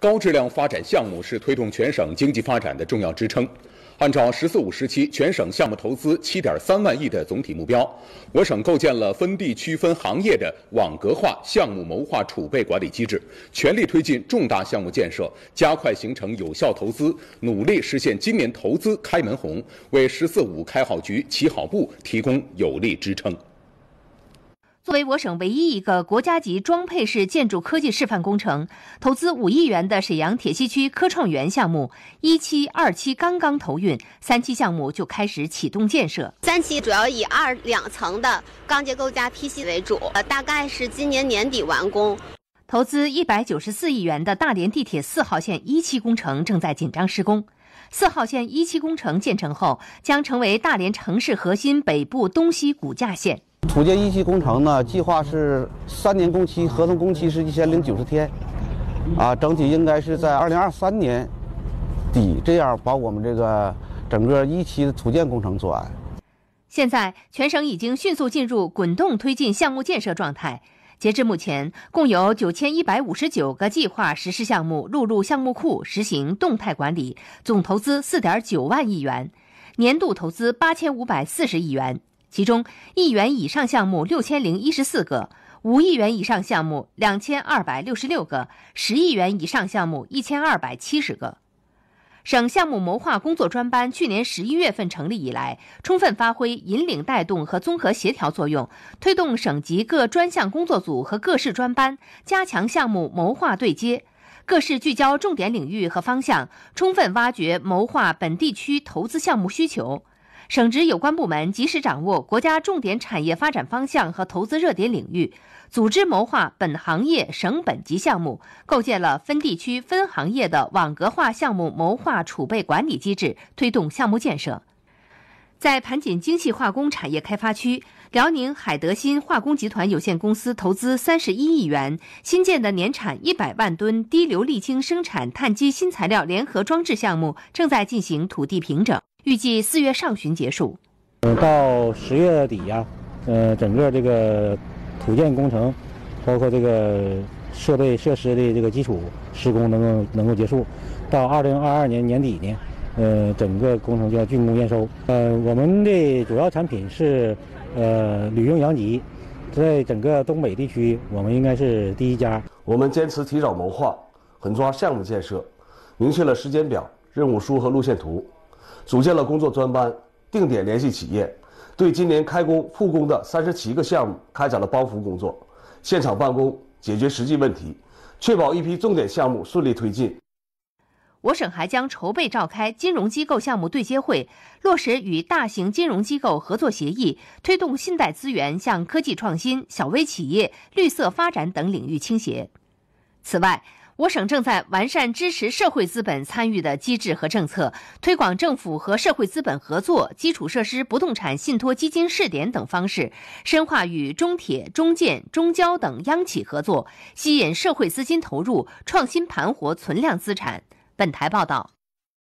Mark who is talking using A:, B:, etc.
A: 高质量发展项目是推动全省经济发展的重要支撑。按照“十四五”时期全省项目投资七点三万亿的总体目标，我省构建了分地区、分行业的网格化项目谋划储备管理机制，全力推进重大项目建设，加快形成有效投资，努力实现今年投资开门红，为“十四五”开好局、起好步提供有力支撑。作为我省唯一一个国家级装配式建筑科技示范工程，投资五亿元的沈阳铁西区科创园项目一期、二期刚刚投运，三期项目就开始启动建设。三期主要以二两层的钢结构加 PC 为主，呃，大概是今年年底完工。投资一百九十四亿元的大连地铁四号线一期工程正在紧张施工。四号线一期工程建成后，将成为大连城市核心北部东西骨架线。土建一期工程呢，计划是三年工期，合同工期是一千零九十天，啊，整体应该是在二零二三年底这样把我们这个整个一期的土建工程做完。现在，全省已经迅速进入滚动推进项目建设状态。截至目前，共有九千一百五十九个计划实施项目录入项目库，实行动态管理，总投资四点九万亿元，年度投资八千五百四十亿元。其中，一亿元以上项目六千零一十四个，五亿元以上项目两千二百六十六个，十亿元以上项目一千二百七十个。省项目谋划工作专班去年十一月份成立以来，充分发挥引领带动和综合协调作用，推动省级各专项工作组和各市专班加强项目谋划对接。各市聚焦重点领域和方向，充分挖掘谋划本地区投资项目需求。省直有关部门及时掌握国家重点产业发展方向和投资热点领域，组织谋划本行业、省本级项目，构建了分地区、分行业的网格化项目谋划储备管理机制，推动项目建设。在盘锦精细化工产业开发区，辽宁海德新化工集团有限公司投资三十一亿元新建的年产一百万吨低硫沥青生产碳基新材料联合装置项目正在进行土地平整。预计四月上旬结束。嗯，到十月底呀，呃，整个这个土建工程，包括这个设备设施的这个基础施工能够能够结束。到二零二二年年底呢，呃，整个工程就要竣工验收。呃，我们的主要产品是呃铝用阳极，在整个东北地区，我们应该是第一家。我们坚持提早谋划，狠抓项目建设，明确了时间表、任务书和路线图。组建了工作专班，定点联系企业，对今年开工复工的三十七个项目开展了帮扶工作，现场办公解决实际问题，确保一批重点项目顺利推进。我省还将筹备召开金融机构项目对接会，落实与大型金融机构合作协议，推动信贷资源向科技创新、小微企业、绿色发展等领域倾斜。此外，我省正在完善支持社会资本参与的机制和政策，推广政府和社会资本合作、基础设施不动产信托基金试点等方式，深化与中铁、中建、中交等央企合作，吸引社会资金投入，创新盘活存量资产。本台报道。